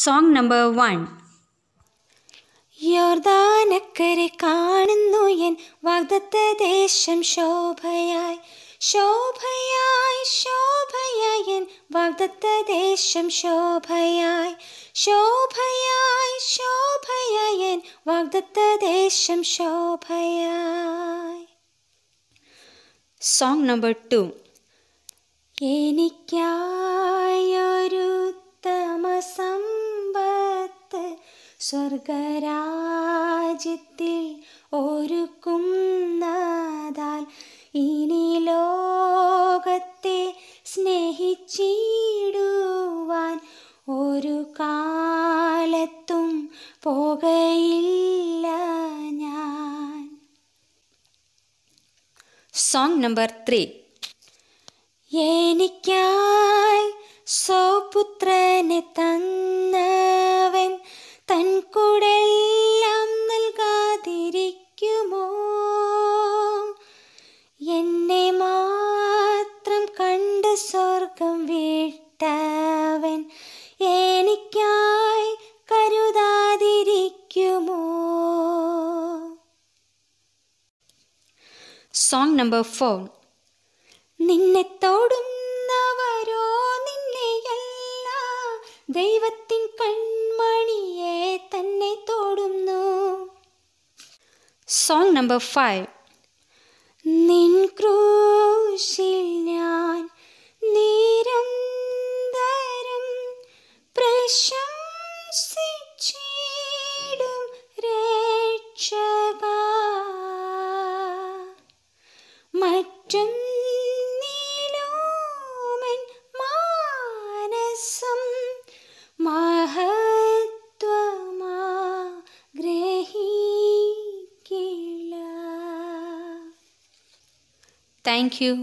song number one യോർദാനക്കരെ കാണുന്നു N വാഗ്ദത്ത ദേശം ശോഭയായി ശോഭയായി ശോഭയായി എൻ വാഗ്ദത്ത ദേശം ശോഭയായി ശോഭയായി ശോഭയായി എൻ വാഗ്ദത്ത ദേശം ശോഭയായി സോങ് നമ്പർ ടു എനിക്കായൊരു സ്വർഗരാജ്യത്തിൽ ഒരുക്കുന്നതാൽ ഇനി ലോകത്തെ സ്നേഹിച്ചിടുവാൻ ഒരു കാലത്തും പോകയില്ല ഞാൻ സോങ് നമ്പർ ത്രീ എനിക്കായി എനിക്കായി കരുതാതിരിക്കുമോ സോങ് നമ്പർ ഫോർ നിന്നെ തോടുന്നവരോ നിന്നെയല്ല ദൈവത്തിൻ കൺമണിയെ തന്നെ തോടുന്നു സോങ് നമ്പർ ഫൈവ് നിൻ രക്ഷിടും രക്ഷക മറ്റൊന്നിലോമൻ മാനസം മഹത്വമാഗ്രഹിക്കില്ല താങ്ക് യു